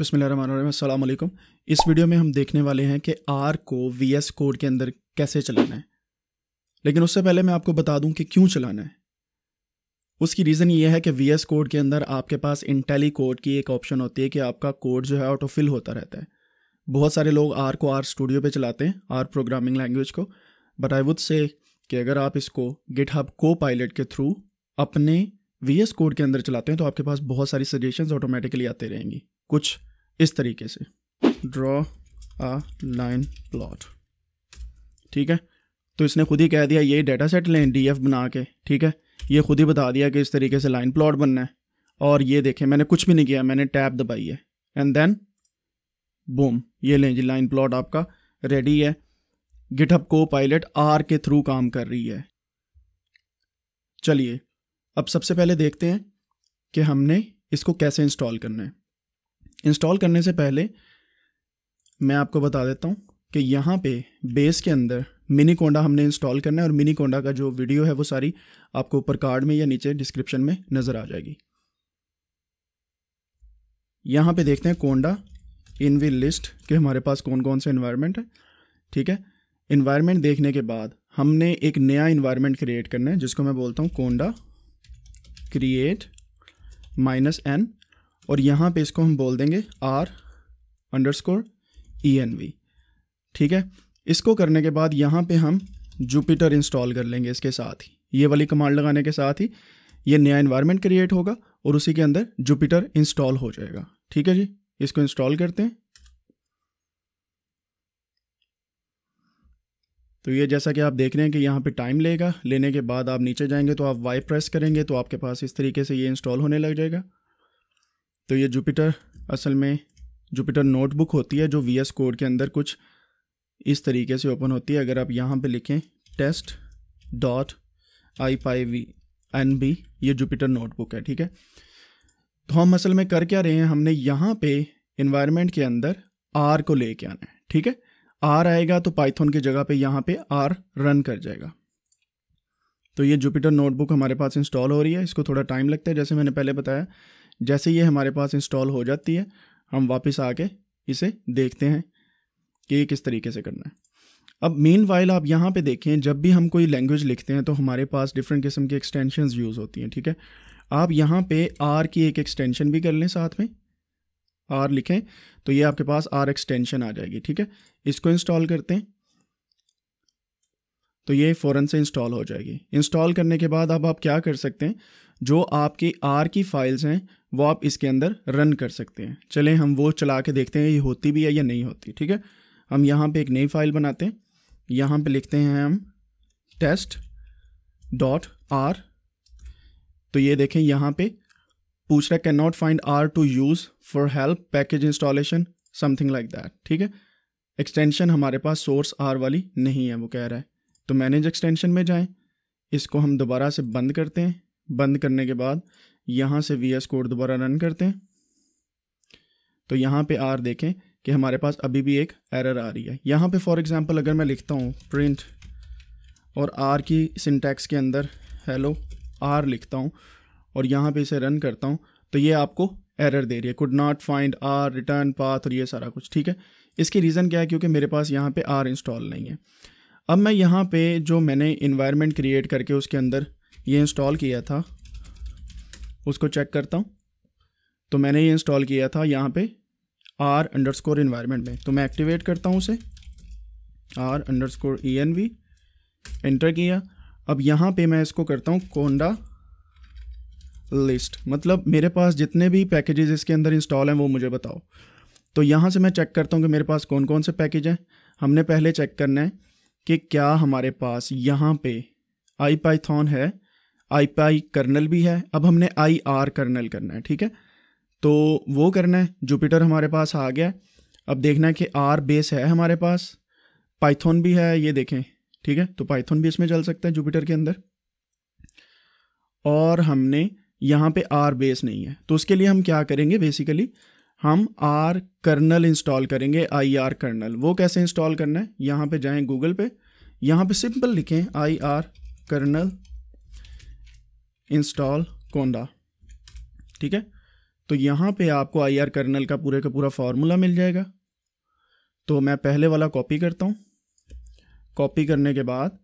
बसमिल इस वीडियो में हम देखने वाले हैं कि आर को वी एस कोड के अंदर कैसे चलाना है लेकिन उससे पहले मैं आपको बता दूं कि क्यों चलाना है उसकी रीज़न ये है कि वी एस कोड के अंदर आपके पास इंटेली कोड की एक ऑप्शन होती है कि आपका कोड जो है ऑटोफिल होता रहता है बहुत सारे लोग आर को आर स्टूडियो पर चलाते हैं आर प्रोग्रामिंग लैंग्वेज को बट आई वुड से कि अगर आप इसको गिट हब को पायलट के थ्रू अपने वी एस कोड के अंदर चलाते हैं तो आपके पास बहुत सारी सजेशन ऑटोमेटिकली आते रहेंगी कुछ इस तरीके से ड्रॉ आ लाइन प्लॉट ठीक है तो इसने खुद ही कह दिया ये डेटा सेट लें डी बना के ठीक है ये खुद ही बता दिया कि इस तरीके से लाइन प्लॉट बनना है और ये देखें मैंने कुछ भी नहीं किया मैंने टैब दबाई है एंड देन बूम ये लें जी लाइन प्लॉट आपका रेडी है गिटहब को पायलट आर के थ्रू काम कर रही है चलिए अब सबसे पहले देखते हैं कि हमने इसको कैसे इंस्टॉल करना है इंस्टॉल करने से पहले मैं आपको बता देता हूँ कि यहाँ पे बेस के अंदर मिनी कोंडा हमने इंस्टॉल करना है और मिनी कोंडा का जो वीडियो है वो सारी आपको ऊपर कार्ड में या नीचे डिस्क्रिप्शन में नज़र आ जाएगी यहाँ पे देखते हैं कोंडा इन वी लिस्ट के हमारे पास कौन कौन से इन्वायरमेंट है ठीक है इन्वायरमेंट देखने के बाद हमने एक नया इन्वायरमेंट क्रिएट करना है जिसको मैं बोलता हूँ कोंडा क्रिएट माइनस एन और यहाँ पे इसको हम बोल देंगे R underscore E N V ठीक है इसको करने के बाद यहाँ पे हम जुपिटर इंस्टॉल कर लेंगे इसके साथ ही ये वाली कमांड लगाने के साथ ही ये नया इन्वायरमेंट क्रिएट होगा और उसी के अंदर जुपिटर इंस्टॉल हो जाएगा ठीक है जी इसको इंस्टॉल करते हैं तो ये जैसा कि आप देख रहे हैं कि यहाँ पे टाइम लेगा लेने के बाद आप नीचे जाएंगे तो आप वाई प्रेस करेंगे तो आपके पास इस तरीके से ये इंस्टॉल होने लग जाएगा तो ये जुपिटर असल में जुपिटर नोटबुक होती है जो वी एस कोड के अंदर कुछ इस तरीके से ओपन होती है अगर आप यहाँ पे लिखें test dot I py V N B ये जुपिटर नोटबुक है ठीक है तो हम असल में कर क्या रहे हैं हमने यहाँ पे इन्वायरमेंट के अंदर आर को के आना है ठीक है आर आएगा तो पाइथन की जगह पे यहाँ पे आर रन कर जाएगा तो ये जुपिटर नोटबुक हमारे पास इंस्टॉल हो रही है इसको थोड़ा टाइम लगता है जैसे मैंने पहले बताया जैसे ये हमारे पास इंस्टॉल हो जाती है हम वापस आके इसे देखते हैं कि ये किस तरीके से करना है अब मेन वाइल आप यहाँ पे देखें जब भी हम कोई लैंग्वेज लिखते हैं तो हमारे पास डिफरेंट किस्म के एक्सटेंशन यूज़ होती हैं ठीक है आप यहाँ पे आर की एक एक्सटेंशन भी कर लें साथ में आर लिखें तो ये आपके पास आर एक्सटेंशन आ जाएगी ठीक है इसको इंस्टॉल करते हैं तो ये फ़ौरन से इंस्टॉल हो जाएगी इंस्टॉल करने के बाद अब आप क्या कर सकते हैं जो आपकी आर की फाइल्स हैं वो आप इसके अंदर रन कर सकते हैं चलें हम वो चला के देखते हैं ये होती भी है या नहीं होती ठीक है हम यहाँ पे एक नई फाइल बनाते हैं यहाँ पे लिखते हैं हम टेस्ट डॉट आर तो ये देखें यहाँ पे पूछ रहा can not find R to use for help package installation something like that ठीक है एक्सटेंशन हमारे पास सोर्स आर वाली नहीं है वो कह रहा है तो मैनेज एक्सटेंशन में जाएं इसको हम दोबारा से बंद करते हैं बंद करने के बाद यहाँ से वी एस कोड दोबारा रन करते हैं तो यहाँ पे आर देखें कि हमारे पास अभी भी एक एरर आ रही है यहाँ पे फॉर एग्जांपल अगर मैं लिखता हूँ प्रिंट और आर की सिंटैक्स के अंदर हेलो आर लिखता हूँ और यहाँ पे इसे रन करता हूँ तो ये आपको एरर दे रही है could not find R return path और ये सारा कुछ ठीक है इसकी रीज़न क्या है क्योंकि मेरे पास यहाँ पे आर इंस्टॉल नहीं है अब मैं यहाँ पे जो मैंने इन्वायरमेंट क्रिएट करके उसके अंदर ये इंस्टॉल किया था उसको चेक करता हूँ तो मैंने ये इंस्टॉल किया था यहाँ पे आर अंडर स्कोर इन्वायरमेंट में तो मैं एक्टिवेट करता हूँ उसे R underscore E N V enter किया अब यहाँ पे मैं इसको करता हूँ कोंडा लिस्ट मतलब मेरे पास जितने भी पैकेजेस इसके अंदर इंस्टॉल हैं वो मुझे बताओ तो यहाँ से मैं चेक करता हूँ कि मेरे पास कौन कौन से पैकेज हैं हमने पहले चेक करना है कि क्या हमारे पास यहाँ पे आई पाइथॉन है आई पाई कर्नल भी है अब हमने आई आर कर्नल करना है ठीक है तो वो करना है जुपिटर हमारे पास आ गया अब देखना है कि आर बेस है हमारे पास पाइथॉन भी है ये देखें ठीक है तो पाइथॉन भी इसमें चल सकता है जुपिटर के अंदर और हमने यहाँ पे आर बेस नहीं है तो उसके लिए हम क्या करेंगे बेसिकली हम आर कर्नल इंस्टॉल करेंगे आई आर कर्नल वो कैसे इंस्टॉल करना है यहाँ पे जाएं गूगल पे यहाँ पे सिंपल लिखें I R kernel install conda ठीक है तो यहाँ पे आपको आई आर कर्नल का पूरे का पूरा फार्मूला मिल जाएगा तो मैं पहले वाला कॉपी करता हूँ कॉपी करने के बाद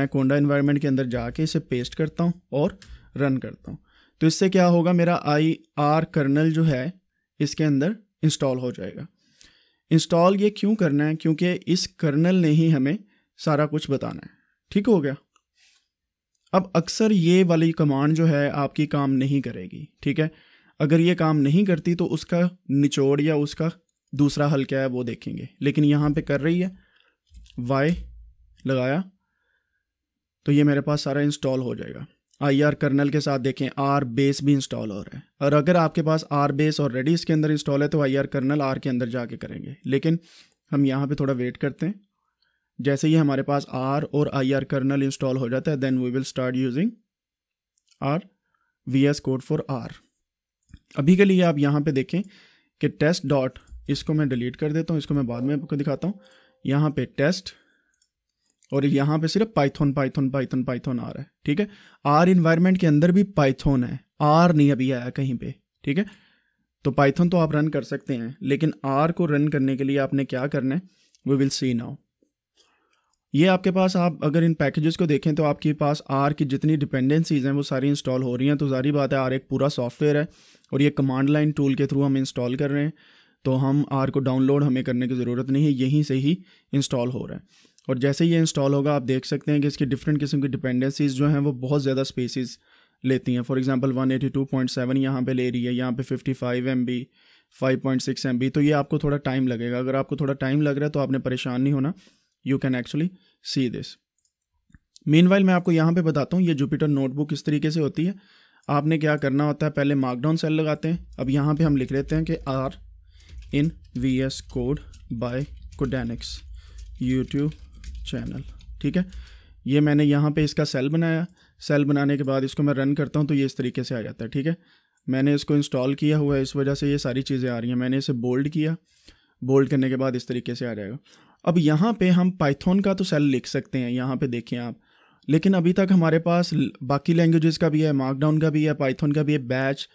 मैं कोंडा इन्वायरमेंट के अंदर जाके इसे पेस्ट करता हूँ और रन करता हूँ तो इससे क्या होगा मेरा आई आर कर्नल जो है इसके अंदर इंस्टॉल हो जाएगा इंस्टॉल ये क्यों करना है क्योंकि इस कर्नल ने ही हमें सारा कुछ बताना है ठीक हो गया अब अक्सर ये वाली कमांड जो है आपकी काम नहीं करेगी ठीक है अगर ये काम नहीं करती तो उसका निचोड़ या उसका दूसरा हल क्या है वो देखेंगे लेकिन यहाँ पे कर रही है वाई लगाया तो ये मेरे पास सारा इंस्टॉल हो जाएगा आई आर कर्नल के साथ देखें आर बेस भी इंस्टॉल हो रहा है और अगर आपके पास आर बेस ऑलरेडी इसके अंदर इंस्टॉल है तो आई आर कर्नल आर के अंदर जाके करेंगे लेकिन हम यहाँ पे थोड़ा वेट करते हैं जैसे ही हमारे पास आर और आई आर कर्नल इंस्टॉल हो जाता है then we will start using R V S code for R अभी के लिए आप यहाँ पे देखें कि टेस्ट डॉट इसको मैं डिलीट कर देता हूँ इसको मैं बाद में आपको दिखाता हूँ यहाँ पे टेस्ट और यहाँ पे सिर्फ पाइथन पाइथन पाइथन पाइथन आ रहा है ठीक है आर इन्वायरमेंट के अंदर भी पाइथन है आर नहीं अभी आया कहीं पे ठीक है तो पाइथन तो आप रन कर सकते हैं लेकिन आर को रन करने के लिए आपने क्या करना है वी विल सी नाउ ये आपके पास आप अगर इन पैकेजेस को देखें तो आपके पास आर की जितनी डिपेंडेंसीज़ हैं वो सारी इंस्टॉल हो रही हैं तो जारी बात है आर एक पूरा सॉफ्टवेयर है और ये कमांड लाइन टूल के थ्रू हम इंस्टॉल कर रहे हैं तो हम आर को डाउनलोड हमें करने की ज़रूरत नहीं है यहीं से ही इंस्टॉल हो रहा है और जैसे ये इंस्टॉल होगा आप देख सकते हैं कि इसकी डिफरेंट किस्म की डिपेंडेंसीज जो हैं वो बहुत ज़्यादा स्पेसिस लेती हैं फॉर एग्जांपल 182.7 यहाँ पर ले रही है यहाँ पे 55 एम बी सिक्स एम तो ये आपको थोड़ा टाइम लगेगा अगर आपको थोड़ा टाइम लग रहा है तो आपने परेशान नहीं होना you can actually see this while मैं आपको यहाँ पर बताता हूँ ये जुपिटर नोटबुक इस तरीके से होती है आपने क्या करना होता है पहले मार्कडाउन सेल लगाते हैं अब यहाँ पर हम लिख लेते हैं कि R in V S code by Codenix YouTube channel ठीक है ये मैंने यहाँ पे इसका सेल बनाया सेल बनाने के बाद इसको मैं रन करता हूँ तो ये इस तरीके से आ जाता है ठीक है मैंने इसको इंस्टॉल किया हुआ है इस वजह से ये सारी चीज़ें आ रही हैं मैंने इसे बोल्ड किया बोल्ड करने के बाद इस तरीके से आ जाएगा अब यहाँ पे हम पाइथन का तो सेल लिख सकते हैं यहाँ पे देखें आप लेकिन अभी तक हमारे पास बाकी लैंग्वेजेस का भी है मार्कडाउन का भी है पाइथन का भी है batch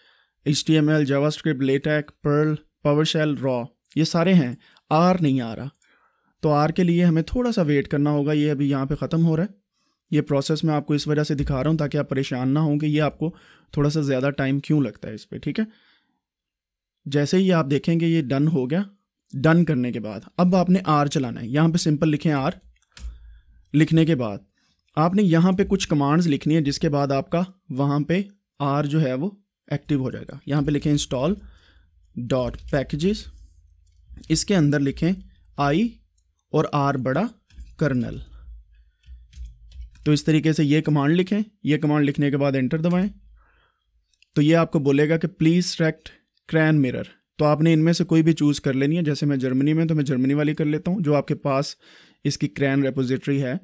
H T M L JavaScript LaTeX Perl PowerShell raw ये सारे हैं आर नहीं आ रहा तो आर के लिए हमें थोड़ा सा वेट करना होगा ये अभी यहाँ पे ख़त्म हो रहा है ये प्रोसेस मैं आपको इस वजह से दिखा रहा हूँ ताकि आप परेशान ना हों कि ये आपको थोड़ा सा ज़्यादा टाइम क्यों लगता है इस पर ठीक है जैसे ही आप देखेंगे ये डन हो गया डन करने के बाद अब आपने आर चलाना है यहाँ पर सिंपल लिखें आर लिखने के बाद आपने यहाँ पर कुछ कमांड्स लिखनी है जिसके बाद आपका वहाँ पर आर जो है वो एक्टिव हो जाएगा यहाँ पर लिखें इंस्टॉल डॉट पैकेजेस इसके अंदर लिखें आई और आर बड़ा कर्नल तो इस तरीके से ये कमांड लिखें ये कमांड लिखने के बाद एंटर दबाएं तो ये आपको बोलेगा कि प्लीज़ सेलेक्ट क्रैन मिरर तो आपने इनमें से कोई भी चूज़ कर लेनी है जैसे मैं जर्मनी में तो मैं जर्मनी वाली कर लेता हूँ जो आपके पास इसकी क्रैन रेपोजिटरी है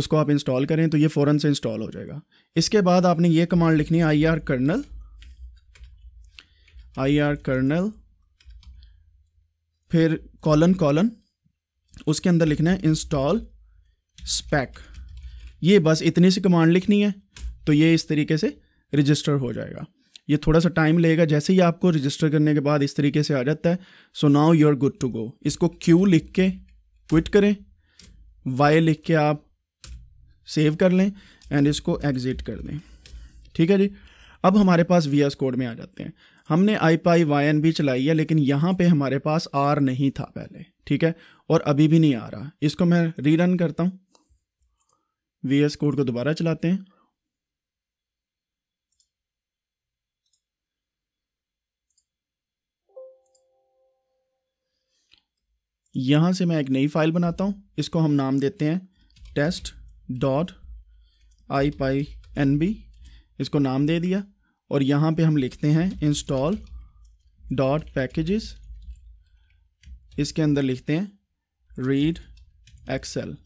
उसको आप इंस्टॉल करें तो ये फ़ौरन से इंस्टॉल हो जाएगा इसके बाद आपने ये कमांड लिखनी है I R kernel I R kernel फिर कॉलन कॉलन उसके अंदर लिखना है इंस्टॉल स्पैक ये बस इतनी सी कमांड लिखनी है तो ये इस तरीके से रजिस्टर हो जाएगा ये थोड़ा सा टाइम लेगा जैसे ही आपको रजिस्टर करने के बाद इस तरीके से आ जाता है so now you are good to go इसको क्यू लिख के क्विट करें वाई लिख के आप सेव कर लें एंड इसको एग्ज़िट कर दें ठीक है जी अब हमारे पास वी एस कोड में आ जाते हैं हमने आई पाई वाई एन भी चलाई है लेकिन यहाँ पे हमारे पास आर नहीं था पहले ठीक है और अभी भी नहीं आ रहा इसको मैं रीरन करता हूँ वी एस कोड को दोबारा चलाते हैं यहाँ से मैं एक नई फाइल बनाता हूँ इसको हम नाम देते हैं test dot I py N B इसको नाम दे दिया और यहाँ पे हम लिखते हैं इंस्टॉल डॉट पैकेजेस इसके अंदर लिखते हैं रीड एक्सेल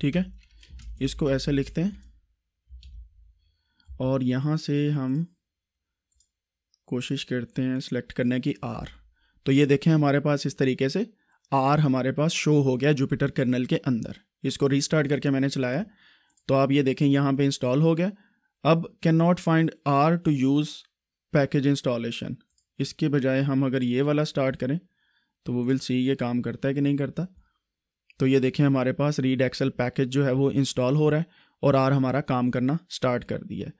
ठीक है इसको ऐसे लिखते हैं और यहाँ से हम कोशिश करते हैं सेलेक्ट करने की आर तो ये देखें हमारे पास इस तरीके से आर हमारे पास शो हो गया जुपिटर कर्नल के अंदर इसको रीस्टार्ट करके मैंने चलाया तो आप ये देखें यहाँ पे इंस्टॉल हो गया अब can not find R to use package installation इसके बजाय हम अगर ये वाला स्टार्ट करें तो वो विल सी ये काम करता है कि नहीं करता तो ये देखें हमारे पास रीड एक्सल पैकेज जो है वो इंस्टॉल हो रहा है और आर हमारा काम करना स्टार्ट कर दिया है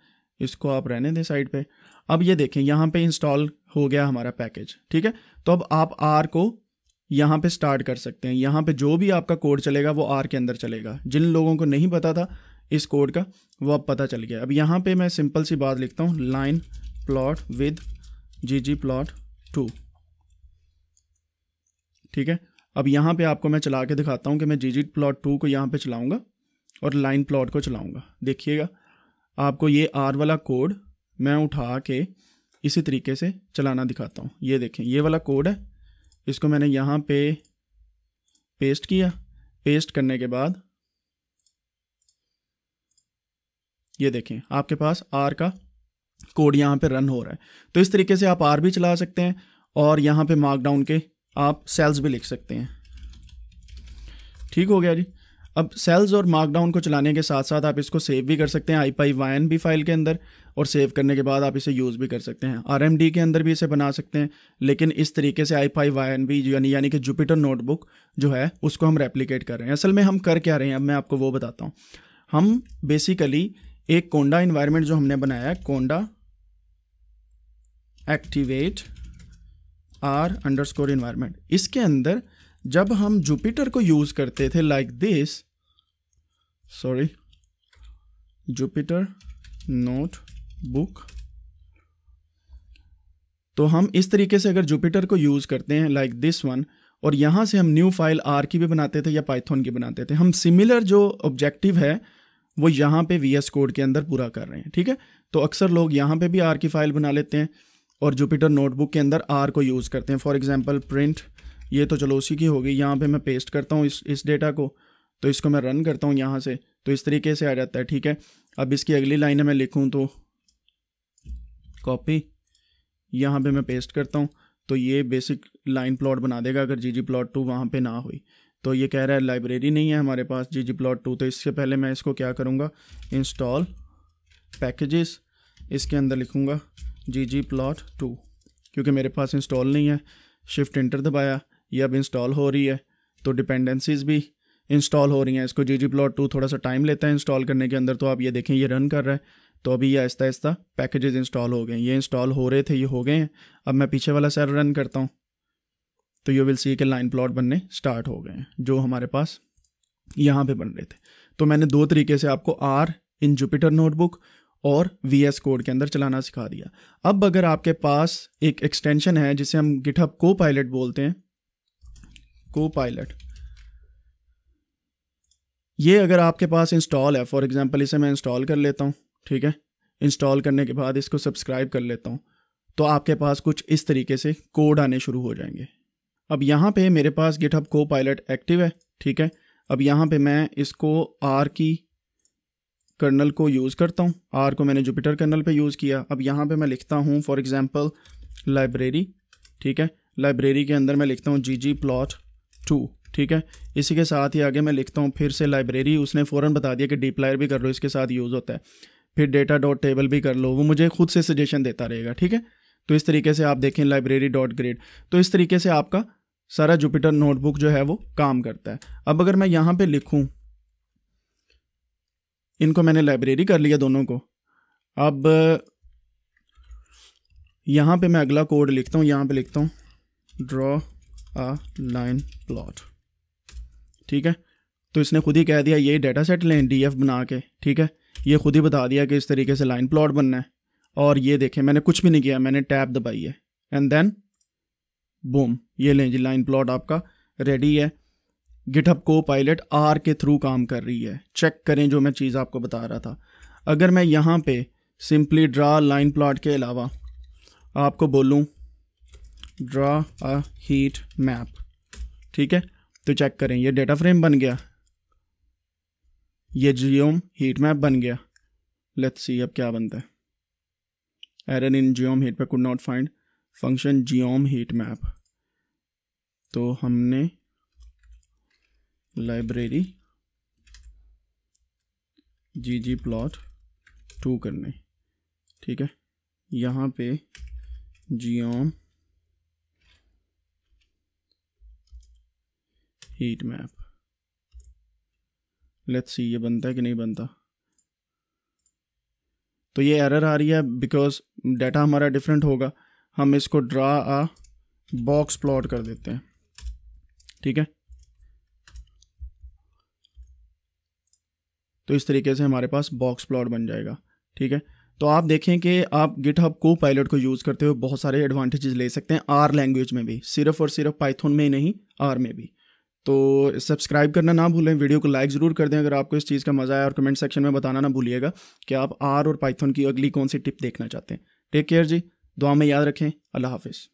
इसको आप रहने दें साइड पे अब ये देखें यहाँ पे इंस्टॉल हो गया हमारा पैकेज ठीक है तो अब आप आर को यहाँ पे स्टार्ट कर सकते हैं यहाँ पे जो भी आपका कोड चलेगा वो आर के अंदर चलेगा जिन लोगों को नहीं पता था इस कोड का वो अब पता चल गया अब यहाँ पे मैं सिंपल सी बात लिखता हूँ line plot with G G plot two ठीक है अब यहाँ पे आपको मैं चला के दिखाता हूँ कि मैं जी जी प्लॉट टू को यहाँ पे चलाऊँगा और लाइन प्लॉट को चलाऊँगा देखिएगा आपको ये आर वाला कोड मैं उठा के इसी तरीके से चलाना दिखाता हूँ ये देखें ये वाला कोड है इसको मैंने यहाँ पे पेस्ट किया पेस्ट करने के बाद ये देखें आपके पास आर का कोड यहाँ पे रन हो रहा है तो इस तरीके से आप आर भी चला सकते हैं और यहाँ पे मार्कडाउन के आप सेल्स भी लिख सकते हैं ठीक हो गया जी अब सेल्स और मार्कडाउन को चलाने के साथ साथ आप इसको सेव भी कर सकते हैं आई पाई वाइन भी फाइल के अंदर और सेव करने के बाद आप इसे यूज़ भी कर सकते हैं आर एम डी के अंदर भी इसे बना सकते हैं लेकिन इस तरीके से आई पाई वाइन भी यानी यानी कि जुपिटर नोटबुक जो है उसको हम रेप्लीकेट कर रहे हैं असल में हम कर क्या रहे हैं अब मैं आपको वो बताता हूँ हम बेसिकली एक कोंडा इन्वायरमेंट जो हमने बनाया है conda activate R underscore environment इसके अंदर जब हम जुपिटर को यूज़ करते थे like this sorry Jupyter notebook तो हम इस तरीके से अगर जुपिटर को यूज़ करते हैं लाइक दिस वन और यहां से हम न्यू फाइल आर की भी बनाते थे या पाइथन की बनाते थे हम सिमिलर जो ऑब्जेक्टिव है वो यहाँ पे वी कोड के अंदर पूरा कर रहे हैं ठीक है तो अक्सर लोग यहाँ पे भी आर की फ़ाइल बना लेते हैं और जुपिटर नोटबुक के अंदर आर को यूज़ करते हैं फॉर एग्ज़ाम्पल प्रिंट ये तो चलो उसी की होगी यहाँ पे मैं पेस्ट करता हूँ इस इस डेटा को तो इसको मैं रन करता हूँ यहाँ से तो इस तरीके से आ जाता है ठीक है अब इसकी अगली लाइन मैं लिखूँ तो कॉपी यहाँ पे मैं पेस्ट करता हूँ तो ये बेसिक लाइन प्लॉट बना देगा अगर जी जी प्लॉट टू वहाँ पे ना हुई तो ये कह रहा है लाइब्रेरी नहीं है हमारे पास जी जी प्लॉट टू तो इससे पहले मैं इसको क्या करूँगा इंस्टॉल पैकेजेस इसके अंदर लिखूँगा जी जी प्लॉट टू क्योंकि मेरे पास इंस्टॉल नहीं है शिफ्ट इंटर दबाया ये अब इंस्टॉल हो रही है तो डिपेंडेंसीज भी इंस्टॉल हो रही हैं इसको जी जी प्लॉट टू थोड़ा सा टाइम लेता है इंस्टॉल करने के अंदर तो आप ये देखें ये रन कर रहा है तो अभी ये आहिस्ता आहिस्ता पैकेजेस इंस्टॉल हो गए ये इंस्टॉल हो रहे थे ये हो गए हैं अब मैं पीछे वाला सर रन करता हूँ तो यू विल सी के लाइन प्लॉट बनने स्टार्ट हो गए जो हमारे पास यहाँ पे बन रहे थे तो मैंने दो तरीके से आपको आर इन जुपिटर नोटबुक और वी एस कोड के अंदर चलाना सिखा दिया अब अगर आपके पास एक एक्सटेंशन है जिसे हम गिठअप को पायलट बोलते हैं को पायलट ये अगर आपके पास इंस्टॉल है फॉर एग्जांपल इसे मैं इंस्टॉल कर लेता हूँ ठीक है इंस्टॉल करने के बाद इसको सब्सक्राइब कर लेता हूँ तो आपके पास कुछ इस तरीके से कोड आने शुरू हो जाएंगे अब यहाँ पे मेरे पास गिटहब को पायलट एक्टिव है ठीक है अब यहाँ पे मैं इसको आर की कर्नल को यूज़ करता हूँ आर को मैंने जुपिटर कर्नल पे यूज़ किया अब यहाँ पे मैं लिखता हूँ फॉर एग्ज़ाम्पल लाइब्रेरी ठीक है लाइब्रेरी के अंदर मैं लिखता हूँ जी जी प्लॉट टू ठीक है इसी के साथ ही आगे मैं लिखता हूँ फिर से लाइब्रेरी उसने फ़ौर बता दिया कि डिप्लायर भी कर लो इसके साथ यूज़ होता है फिर डेटा डॉट टेबल भी कर लो वो मुझे खुद से सजेशन देता रहेगा ठीक है तो इस तरीके से आप देखें लाइब्रेरी डॉट ग्रेड तो इस तरीके से आपका सारा जुपिटर नोटबुक जो है वो काम करता है अब अगर मैं यहाँ पे लिखूँ इनको मैंने लाइब्रेरी कर लिया दोनों को अब यहाँ पे मैं अगला कोड लिखता हूँ यहाँ पे लिखता हूँ ड्रॉ अ लाइन प्लॉट ठीक है तो इसने खुद ही कह दिया ये डेटा सेट लें डी बना के ठीक है ये खुद ही बता दिया कि इस तरीके से लाइन प्लॉट बनना है और ये देखें मैंने कुछ भी नहीं किया मैंने टैब दबाई है एंड देन बूम ये लें जी लाइन प्लॉट आपका रेडी है गिटअप को पायलट आर के थ्रू काम कर रही है चेक करें जो मैं चीज़ आपको बता रहा था अगर मैं यहाँ पे सिंपली ड्रा लाइन प्लॉट के अलावा आपको बोलूँ ड्रा अ हीट मैप ठीक है तो चेक करें ये डेटा फ्रेम बन गया ये जियोम हीट मैप बन गया लेट्स सी अब क्या बनता है एरन इन जियोम हीट पे could not find function geom heat map तो हमने library G G plot two करने ठीक है यहाँ पे geom heat map let's see ये बनता है कि नहीं बनता तो ये एरर आ रही है बिकॉज डाटा हमारा डिफरेंट होगा हम इसको ड्रा आ बॉक्स प्लॉट कर देते हैं ठीक है तो इस तरीके से हमारे पास बॉक्स प्लॉट बन जाएगा ठीक है तो आप देखें कि आप गिटहब को पायलट को यूज़ करते हुए बहुत सारे एडवांटेजेस ले सकते हैं आर लैंग्वेज में भी सिर्फ और सिर्फ पाइथन में ही नहीं आर में भी तो सब्सक्राइब करना ना भूलें वीडियो को लाइक ज़रूर कर दें अगर आपको इस चीज़ का मज़ा आया और कमेंट सेक्शन में बताना ना भूलिएगा कि आप आर और पाइथन की अगली कौन सी टिप देखना चाहते हैं टेक केयर जी दुआ में याद रखें अल्लाह हाफिज़